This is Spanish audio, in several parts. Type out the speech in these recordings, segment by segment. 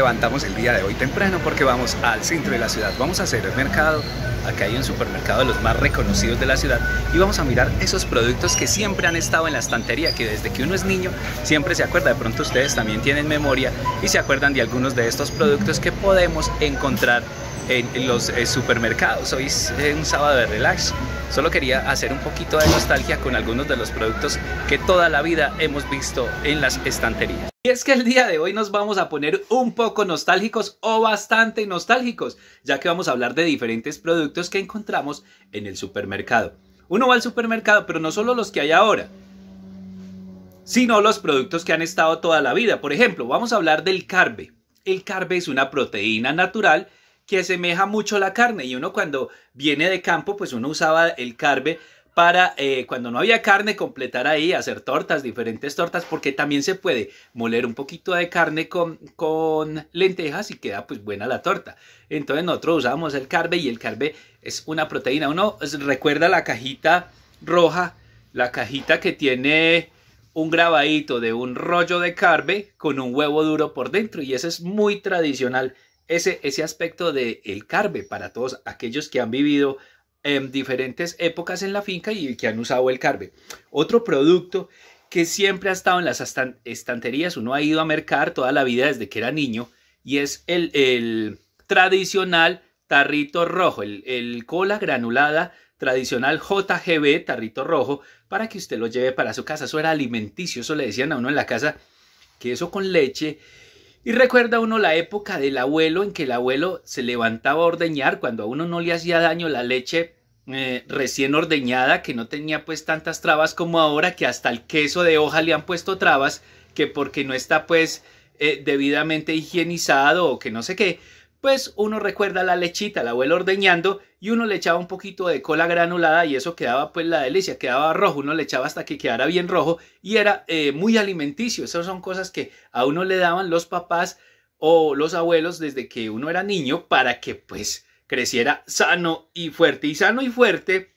levantamos el día de hoy temprano porque vamos al centro de la ciudad. Vamos a hacer el mercado. Acá hay un supermercado de los más reconocidos de la ciudad y vamos a mirar esos productos que siempre han estado en la estantería, que desde que uno es niño siempre se acuerda. De pronto ustedes también tienen memoria y se acuerdan de algunos de estos productos que podemos encontrar en los eh, supermercados. Hoy es eh, un sábado de relax. Solo quería hacer un poquito de nostalgia con algunos de los productos que toda la vida hemos visto en las estanterías. Y es que el día de hoy nos vamos a poner un poco nostálgicos o bastante nostálgicos, ya que vamos a hablar de diferentes productos que encontramos en el supermercado. Uno va al supermercado, pero no solo los que hay ahora, sino los productos que han estado toda la vida. Por ejemplo, vamos a hablar del carbe. El carbe es una proteína natural que asemeja mucho la carne y uno cuando viene de campo, pues uno usaba el carbe para eh, cuando no había carne completar ahí, hacer tortas, diferentes tortas, porque también se puede moler un poquito de carne con, lentejas y queda pues buena la torta. Entonces nosotros usamos el carbe y el carbe es una proteína. Uno recuerda la cajita roja, la cajita que tiene un grabadito de un rollo de carbe con un huevo duro por dentro y ese es muy tradicional. Ese, ese aspecto del el carbe para todos aquellos que han vivido en diferentes épocas en la finca y que han usado el carbe. Otro producto que siempre ha estado en las estanterías, uno ha ido a mercar toda la vida desde que era niño, y es el, tradicional tarrito rojo, el, el, cola granulada tradicional JGB, tarrito rojo, para que usted lo lleve para su casa. Eso era alimenticio, eso le decían a uno en la casa, que eso con leche y recuerda uno la época del abuelo en que el abuelo se levantaba a ordeñar cuando a uno no le hacía daño la leche eh, recién ordeñada que no tenía pues tantas trabas como ahora que hasta el queso de hoja le han puesto trabas que porque no está pues eh, debidamente higienizado o que no sé qué, pues uno recuerda la lechita, el abuelo ordeñando y uno le echaba un poquito de cola granulada y eso quedaba pues la delicia, quedaba rojo, uno le echaba hasta que quedara bien rojo y era eh, muy alimenticio. Esas son cosas que a uno le daban los papás o los abuelos desde que uno era niño para que pues creciera sano y fuerte. Y sano y fuerte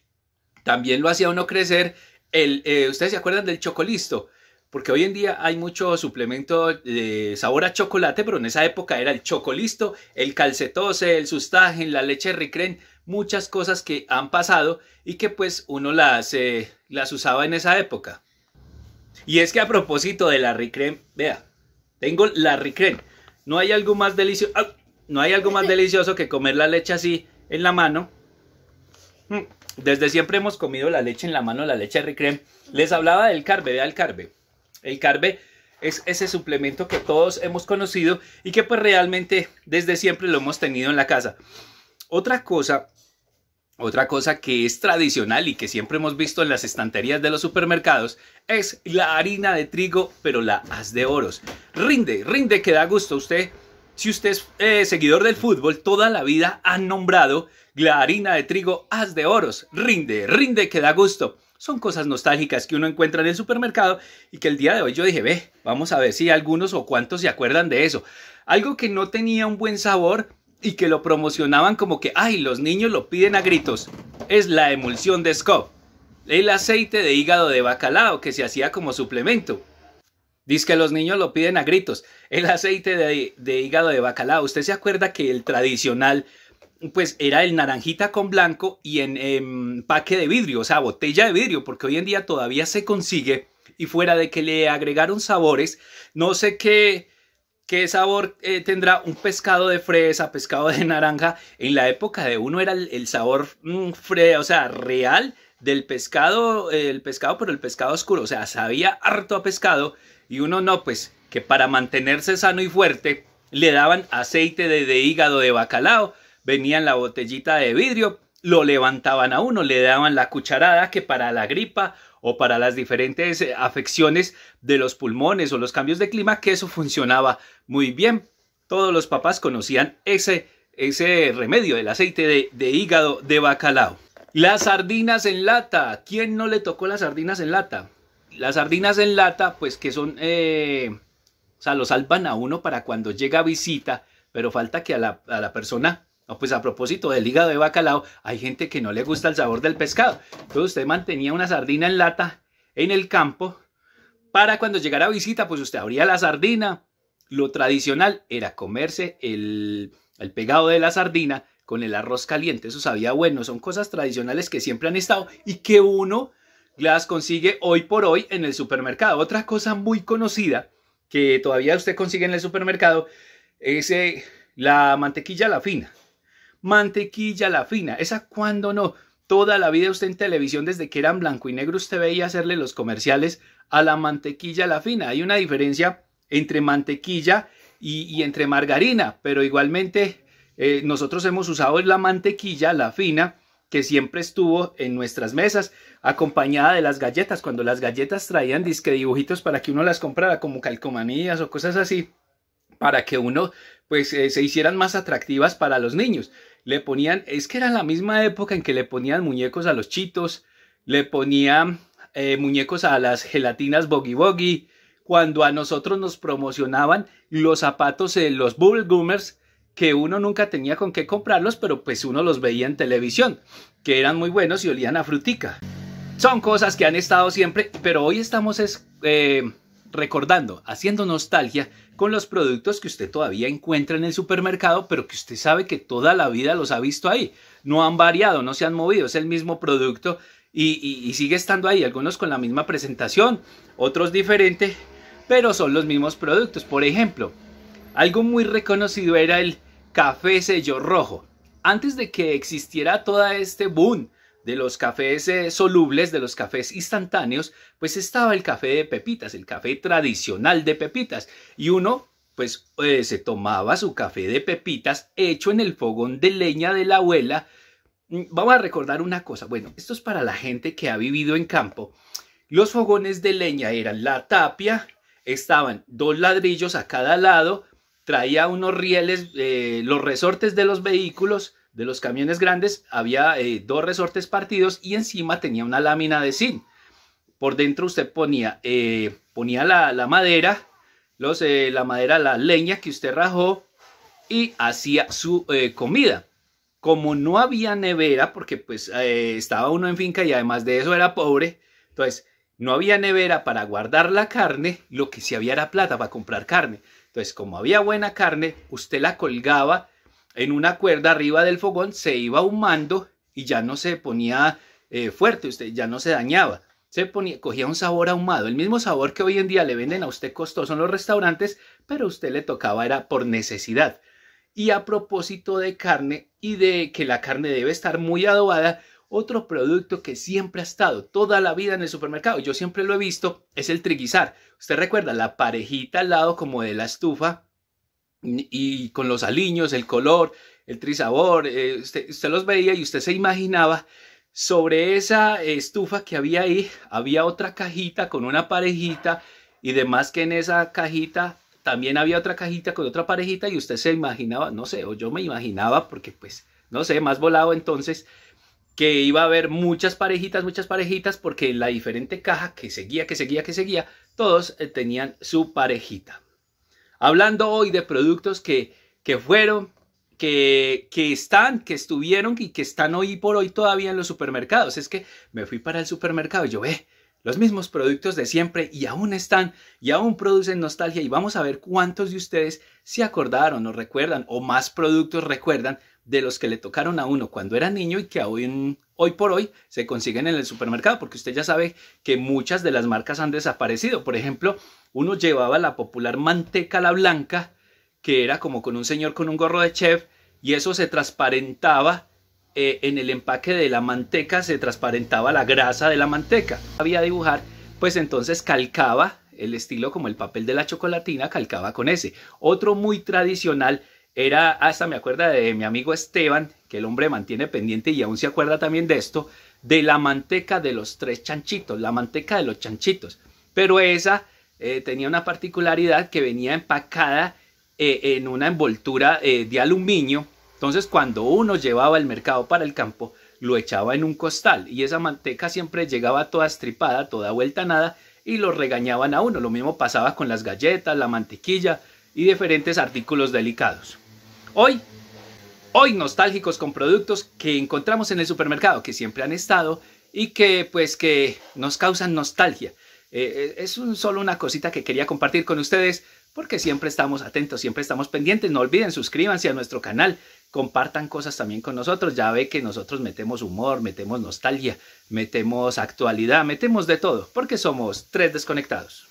también lo hacía uno crecer. El, eh, ¿Ustedes se acuerdan del chocolisto? porque hoy en día hay mucho suplemento de sabor a chocolate, pero en esa época era el chocolisto, el calcetose, el sustagen, la leche ricren, muchas cosas que han pasado y que pues uno las, eh, las usaba en esa época. Y es que a propósito de la ricrem vea, tengo la ricrem No hay algo más delicioso, ah, no hay algo más este delicioso que comer la leche así en la mano. Mm, desde siempre hemos comido la leche en la mano, la leche ricrem Les hablaba del carbe, vea el carbe. El carbe es ese suplemento que todos hemos conocido y que pues realmente desde siempre lo hemos tenido en la casa. Otra cosa, otra cosa que es tradicional y que siempre hemos visto en las estanterías de los supermercados es la harina de trigo, pero la haz de oros. Rinde, rinde que da gusto usted. Si usted es eh, seguidor del fútbol, toda la vida ha nombrado la harina de trigo haz de oros. Rinde, rinde que da gusto. Son cosas nostálgicas que uno encuentra en el supermercado y que el día de hoy yo dije, ve, vamos a ver si algunos o cuántos se acuerdan de eso. Algo que no tenía un buen sabor, y que lo promocionaban como que, ay, los niños lo piden a gritos. Es la emulsión de Scott, el aceite de hígado de bacalao que se hacía como suplemento. Dice que los niños lo piden a gritos. El aceite de, hígado de bacalao. ¿Usted se acuerda que el tradicional, pues era el naranjita con blanco y en paque de vidrio, o sea, botella de vidrio, porque hoy en día todavía se consigue. Y fuera de que le agregaron sabores, no sé qué ¿Qué sabor eh, tendrá un pescado de fresa, pescado de naranja? En la época de uno era el, sabor, mm, o sea, real del pescado, el pescado, pero el pescado oscuro, o sea, sabía harto a pescado y uno no, pues que para mantenerse sano y fuerte le daban aceite de, de hígado de bacalao, venían la botellita de vidrio, lo levantaban a uno, le daban la cucharada que para la gripa o para las diferentes eh, afecciones de los pulmones o los cambios de clima, que eso funcionaba muy bien. Todos los papás conocían ese, ese remedio, el aceite de, hígado de bacalao. Las sardinas en lata. ¿Quién no le tocó las sardinas en lata? Las sardinas en lata, pues que son... Eh, o sea, lo salvan a uno para cuando llega a visita, pero falta que a la, a la persona pues a propósito del hígado de bacalao, hay gente que no le gusta el sabor del pescado. Entonces usted mantenía una sardina en lata en el campo para cuando llegara a visita, pues usted abría la sardina. Lo tradicional era comerse el, pegado de la sardina con el arroz caliente. Eso sabía bueno. Son cosas tradicionales que siempre han estado y que uno las consigue hoy por hoy en el supermercado. Otra cosa muy conocida que todavía usted consigue en el supermercado es eh, la mantequilla la fina mantequilla la fina. Esa cuando no. Toda la vida usted en televisión, desde que eran blanco y negro, usted veía hacerle los comerciales a la mantequilla la fina. Hay una diferencia entre mantequilla y, entre margarina, pero igualmente eh, nosotros hemos usado la mantequilla, la fina, que siempre estuvo en nuestras mesas, acompañada de las galletas, cuando las galletas traían disque dibujitos para que uno las comprara, como calcomanías o cosas así, para que uno pues eh, se hicieran más atractivas para los niños le ponían, es que era la misma época en que le ponían muñecos a los chitos, le ponían eh, muñecos a las gelatinas Boggy Boggy, cuando a nosotros nos promocionaban los zapatos de los boomers que uno nunca tenía con qué comprarlos, pero pues uno los veía en televisión, que eran muy buenos y olían a frutica. Son cosas que han estado siempre, pero hoy estamos eh, recordando, haciendo nostalgia con los productos que usted todavía encuentra en el supermercado, pero que usted sabe que toda la vida los ha visto ahí. No han variado, no se han movido, es el mismo producto y, sigue estando ahí, algunos con la misma presentación, otros diferente, pero son los mismos productos. Por ejemplo, algo muy reconocido era el café sello rojo. Antes de que existiera todo este boom de los cafés eh, solubles, de los cafés instantáneos, pues estaba el café de pepitas, el café tradicional de pepitas. Y uno, pues eh, se tomaba su café de pepitas hecho en el fogón de leña de la abuela. Mm, vamos a recordar una cosa, bueno, esto es para la gente que ha vivido en campo. Los fogones de leña eran la tapia, estaban dos ladrillos a cada lado, traía unos rieles, eh, los resortes de los vehículos, de los camiones grandes había eh, dos resortes partidos y encima tenía una lámina de zinc. Por dentro usted ponía, eh, ponía la, madera, los, eh, la madera, la leña que usted rajó y hacía su comida. Como no había nevera, porque pues estaba uno en finca y además de eso era pobre, entonces no había nevera para guardar la carne, lo que sí había era plata para comprar carne. Entonces, como había buena carne, usted la colgaba en una cuerda arriba del fogón se iba ahumando y ya no se ponía eh, fuerte, usted ya no se dañaba. Se ponía, cogía un sabor ahumado, el mismo sabor que hoy en día le venden a usted costoso en los restaurantes, pero a usted le tocaba era por necesidad. Y a propósito de carne y de que la carne debe estar muy adobada, otro producto que siempre ha estado toda la vida en el supermercado, yo siempre lo he visto, es el triguizar. Usted recuerda la parejita al lado como de la estufa y con los aliños, el color, el trisabor, eh, usted, usted, los veía y usted se imaginaba sobre esa estufa que había ahí, había otra cajita con una parejita y demás que en esa cajita también había otra cajita con otra parejita y usted se imaginaba, no sé, o yo me imaginaba porque pues, no sé, más volado entonces, que iba a haber muchas parejitas, muchas parejitas porque en la diferente caja que seguía, que seguía, que seguía, todos eh, tenían su parejita. Hablando hoy de productos que, que fueron, que, que, están, que estuvieron y que están hoy por hoy todavía en los supermercados. Es que me fui para el supermercado y yo ve. los mismos productos de siempre y aún están y aún producen nostalgia y vamos a ver cuántos de ustedes se acordaron o recuerdan o más productos recuerdan de los que le tocaron a uno cuando era niño y que hoy, hoy por hoy se consiguen en el supermercado, porque usted ya sabe que muchas de las marcas han desaparecido. Por ejemplo, uno llevaba la popular manteca la blanca, que era como con un señor con un gorro de chef, y eso se transparentaba eh, en el empaque de la manteca, se transparentaba la grasa de la manteca. Había dibujar, pues entonces calcaba el estilo como el papel de la chocolatina, calcaba con ese. Otro muy tradicional era, hasta ah, me acuerda de mi amigo Esteban, que el hombre mantiene pendiente y aún se acuerda también de esto, de la manteca de los tres chanchitos, la manteca de los chanchitos. Pero esa eh, tenía una particularidad que venía empacada eh, en una envoltura eh, de aluminio. Entonces cuando uno llevaba el mercado para el campo, lo echaba en un costal y esa manteca siempre llegaba toda estripada, toda vuelta nada y lo regañaban a uno. Lo mismo pasaba con las galletas, la mantequilla y diferentes artículos delicados. Hoy, hoy nostálgicos con productos que encontramos en el supermercado, que siempre han estado y que pues que nos causan nostalgia. Eh, eh, es un, solo una cosita que quería compartir con ustedes porque siempre estamos atentos, siempre estamos pendientes. No olviden, suscríbanse a nuestro canal, compartan cosas también con nosotros. Ya ve que nosotros metemos humor, metemos nostalgia, metemos actualidad, metemos de todo, porque somos tres desconectados.